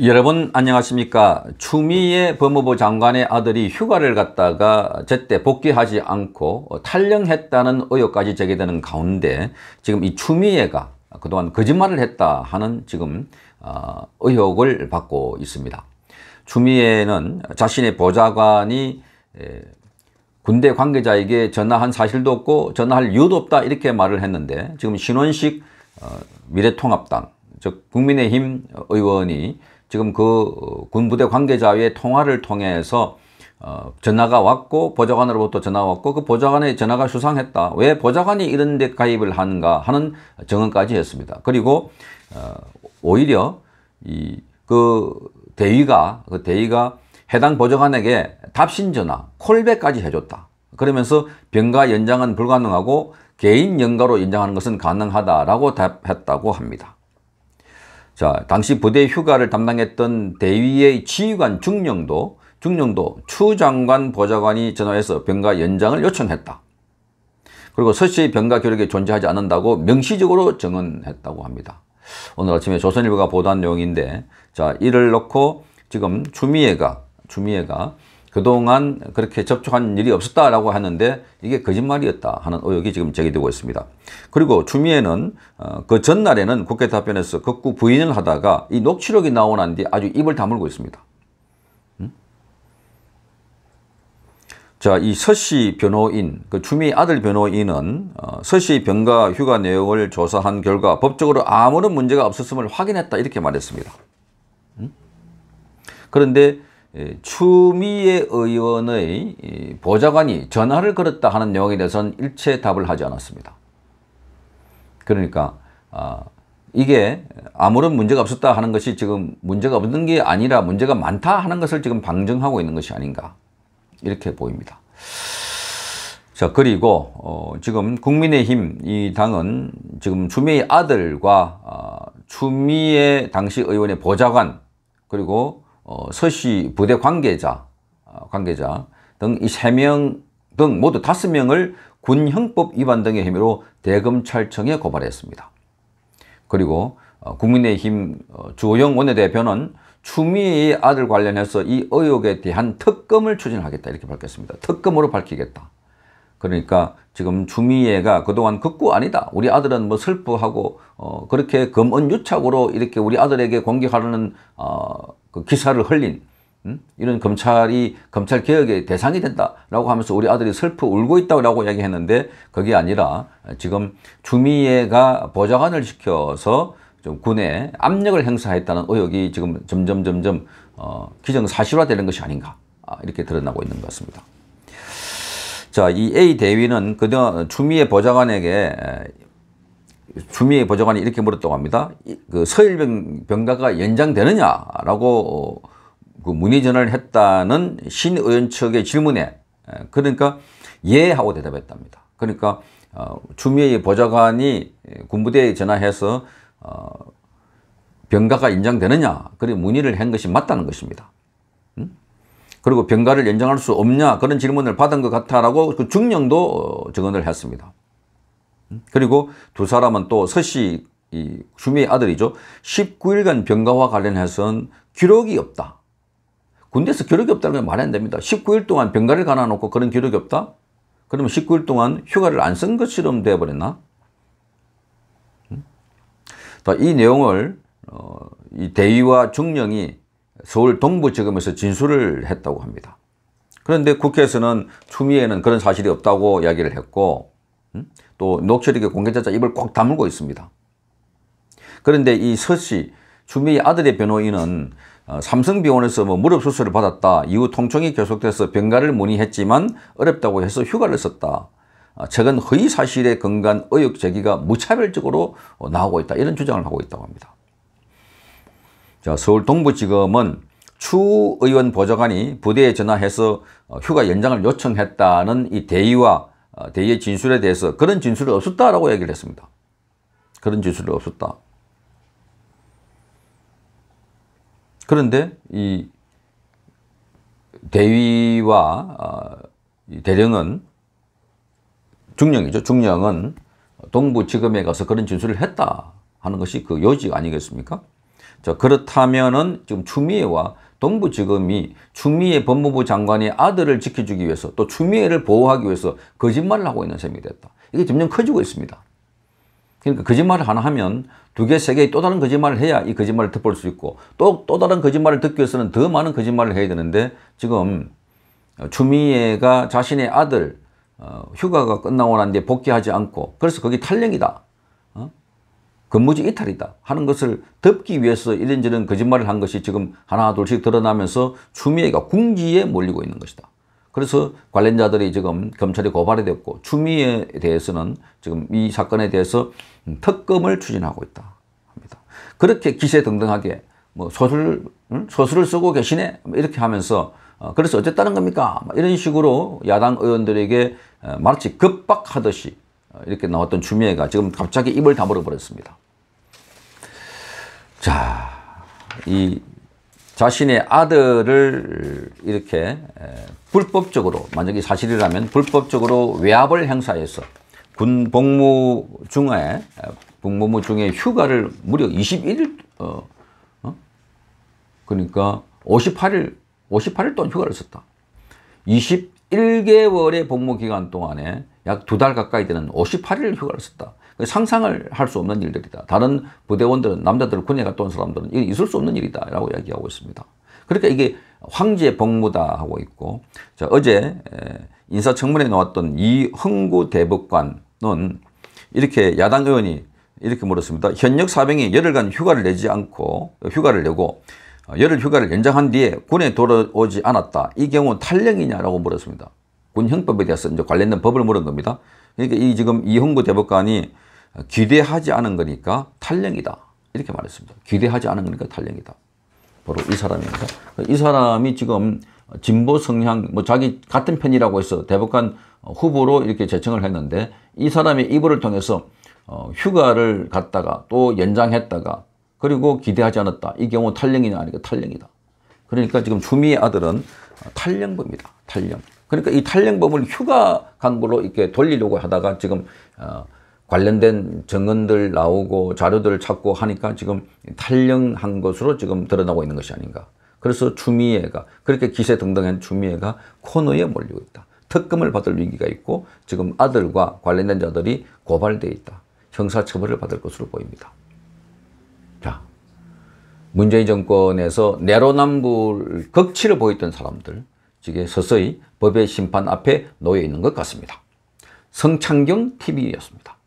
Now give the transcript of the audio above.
여러분 안녕하십니까 추미애 법무부 장관의 아들이 휴가를 갔다가 제때 복귀하지 않고 탈령했다는 의혹까지 제기되는 가운데 지금 이 추미애가 그동안 거짓말을 했다 하는 지금 어, 의혹을 받고 있습니다 추미애는 자신의 보좌관이 군대 관계자에게 전화한 사실도 없고 전화할 이유도 없다 이렇게 말을 했는데 지금 신원식 어, 미래통합당 즉 국민의힘 의원이 지금 그 군부대 관계자의 와 통화를 통해서 어, 전화가 왔고 보좌관으로부터 전화가 왔고 그 보좌관의 전화가 수상했다. 왜 보좌관이 이런 데 가입을 하는가 하는 정언까지 했습니다. 그리고 어, 오히려 이 그 대위가 그 대위가 그 해당 보좌관에게 답신 전화 콜백까지 해줬다. 그러면서 병가 연장은 불가능하고 개인 연가로 연장하는 것은 가능하다라고 답했다고 합니다. 자, 당시 부대 휴가를 담당했던 대위의 지휘관 중령도 중령도 추 장관 보좌관이 전화해서 병가 연장을 요청했다. 그리고 서 씨의 병가 교록에 존재하지 않는다고 명시적으로 증언했다고 합니다. 오늘 아침에 조선일보가 보도한 내용인데 자 이를 놓고 지금 주미애가주미애가 그동안 그렇게 접촉한 일이 없었다라고 하는데 이게 거짓말이었다 하는 의혹이 지금 제기되고 있습니다. 그리고 추미애는 어, 그 전날에는 국회 답변에서 극구 부인을 하다가 이 녹취록이 나온 뒤 아주 입을 다물고 있습니다. 음? 자, 이 서씨 변호인, 그추미 아들 변호인은 어, 서씨 병가 휴가 내용을 조사한 결과 법적으로 아무런 문제가 없었음을 확인했다 이렇게 말했습니다. 음? 그런데 예, 추미애 의원의 보좌관이 전화를 걸었다 하는 내용에 대해서는 일체 답을 하지 않았습니다. 그러니까 아, 이게 아무런 문제가 없었다 하는 것이 지금 문제가 없는 게 아니라 문제가 많다 하는 것을 지금 방증하고 있는 것이 아닌가 이렇게 보입니다. 자 그리고 어, 지금 국민의힘 이 당은 지금 추미애 아들과 아, 추미애 당시 의원의 보좌관 그리고 어, 서씨 부대 관계자, 어, 관계자 등 이 세 명 등 모두 다섯 명을 군형법 위반 등의 혐의로 대검찰청에 고발했습니다. 그리고 어, 국민의힘 어, 주호영 원내대표는 추미애의 아들 관련해서 이 의혹에 대한 특검을 추진하겠다 이렇게 밝혔습니다. 특검으로 밝히겠다. 그러니까 지금 추미애가 그동안 극구 아니다. 우리 아들은 뭐 슬퍼하고 어, 그렇게 검언유착으로 이렇게 우리 아들에게 공격하려는 어, 그 기사를 흘린 음? 이런 검찰이 검찰 개혁의 대상이 된다라고 하면서 우리 아들이 슬퍼 울고 있다고 이야기했는데 그게 아니라 지금 주미애가 보좌관을 시켜서 좀 군에 압력을 행사했다는 의혹이 지금 점점 점점 어, 기정사실화되는 것이 아닌가 아, 이렇게 드러나고 있는 것 같습니다. 자, 이 A 대위는 그동안 주미애 보좌관에게 주미의 보좌관이 이렇게 물었다고 합니다. 그 서일병 병가가 연장되느냐라고 어, 그 문의 전화를 했다는 신 의원 측의 질문에 그러니까 예 하고 대답했답니다. 그러니까 어, 주미의 보좌관이 군부대에 전화해서 어, 병가가 인정되느냐 그런 문의를 한 것이 맞다는 것입니다. 음? 그리고 병가를 연장할 수 없냐 그런 질문을 받은 것 같아라고 그 중령도 증언을 했습니다. 그리고 두 사람은 또 서씨 이 주미의 아들이죠. 19일간 병가와 관련해서는 기록이 없다. 군대에서 기록이 없다는 걸 말해야 됩니다. 19일 동안 병가를 가놔놓고 그런 기록이 없다? 그러면 19일 동안 휴가를 안 쓴 것처럼 되어버렸나? 음? 이 내용을 어, 이 대의와 중령이 서울 동부지검에서 진술을 했다고 합니다. 그런데 국회에서는 추미애는 그런 사실이 없다고 이야기를 했고 음? 또 녹취록의 공개자자 입을 꼭 다물고 있습니다. 그런데 이 서씨 주미의 아들의 변호인은 어, 삼성병원에서 뭐 무릎 수술을 받았다. 이후 통증이 계속돼서 병가를 문의했지만 어렵다고 해서 휴가를 썼다. 최근 어, 허위 사실의 근간 의혹 제기가 무차별적으로 어, 나오고 있다. 이런 주장을 하고 있다고 합니다. 자, 서울 동부지검은 추 의원 보좌관이 부대에 전화해서 휴가 연장을 요청했다는 이 대의와 어, 대의의 진술에 대해서 그런 진술이 없었다라고 얘기를 했습니다. 그런 진술이 없었다. 그런데 이 대위와 어, 대령은 중령이죠. 중령은 동부지검에 가서 그런 진술을 했다 하는 것이 그 요지 아니겠습니까? 자, 그렇다면은 지금 추미애와 동부지검이 추미애 법무부 장관의 아들을 지켜주기 위해서 또 추미애를 보호하기 위해서 거짓말을 하고 있는 셈이 됐다. 이게 점점 커지고 있습니다. 그러니까 거짓말을 하나 하면 두 개, 세 개, 또 다른 거짓말을 해야 이 거짓말을 덮을 수 있고 또, 또 다른 거짓말을 듣기 위해서는 더 많은 거짓말을 해야 되는데 지금 추미애가 자신의 아들 어, 휴가가 끝나고 난 뒤에 복귀하지 않고 그래서 거기 탈령이다. 근무지 이탈이다 하는 것을 덮기 위해서 이런저런 거짓말을 한 것이 지금 하나 둘씩 드러나면서 추미애가 궁지에 몰리고 있는 것이다. 그래서 관련자들이 지금 검찰에 고발이 됐고 추미애에 대해서는 지금 이 사건에 대해서 음, 특검을 추진하고 있다 합니다. 그렇게 기세 등등하게 뭐 소설 소설을 쓰고 계시네 뭐 이렇게 하면서 어, 그래서 어쨌다는 겁니까 뭐 이런 식으로 야당 의원들에게 마치 어, 급박하듯이 어, 이렇게 나왔던 추미애가 지금 갑자기 입을 다물어 버렸습니다. 자, 이 자신의 아들을 이렇게 불법적으로 만약에 사실이라면 불법적으로 외압을 행사해서 군 복무 중에 복무 중에 휴가를 무려 21일 어, 어? 그러니까 58일 58일 동안 휴가를 썼다. 1개월의 복무 기간 동안에 약 두 달 가까이 되는 58일 휴가를 썼다. 그 상상을 할 수 없는 일들이다. 다른 부대원들은 남자들 군에 갔다 온 사람들은 이게 있을 수 없는 일이다 라고 이야기하고 있습니다. 그러니까 이게 황제 복무다 하고 있고 자, 어제 인사청문회에 나왔던 이흥구 대법관은 이렇게 야당 의원이 이렇게 물었습니다. 현역 사병이 열흘간 휴가를 내지 않고 휴가를 내고 어, 열흘 휴가를 연장한 뒤에 군에 돌아오지 않았다. 이경우 탈령이냐라고 물었습니다. 군 형법에 대해서 이제 관련된 법을 물은 겁니다. 그러니까 이 지금 이홍구 대법관이 기대하지 않은 거니까 탈령이다. 이렇게 말했습니다. 기대하지 않은 거니까 탈령이다. 바로 이 사람입니다. 이 사람이 지금 진보 성향, 뭐 자기 같은 편이라고 해서 대법관 후보로 이렇게 제청을 했는데 이사람이이불을 통해서 어, 휴가를 갔다가 또 연장했다가 그리고 기대하지 않았다. 이 경우 탈령이냐 아니고 탈령이다. 그러니까 지금 주미의 아들은 탈령범이다. 탈령. 그러니까 이 탈령범을 휴가 간부로 이렇게 돌리려고 하다가 지금 어, 관련된 증언들 나오고 자료들을 찾고 하니까 지금 탈령한 것으로 지금 드러나고 있는 것이 아닌가. 그래서 주미애가 그렇게 기세 등등한 주미애가 코너에 몰리고 있다. 특검을 받을 위기가 있고 지금 아들과 관련된 자들이 고발돼 있다. 형사처벌을 받을 것으로 보입니다. 자, 문재인 정권에서 내로남불 극치를 보였던 사람들 지금 서서히 법의 심판 앞에 놓여 있는 것 같습니다. 성창경 TV였습니다.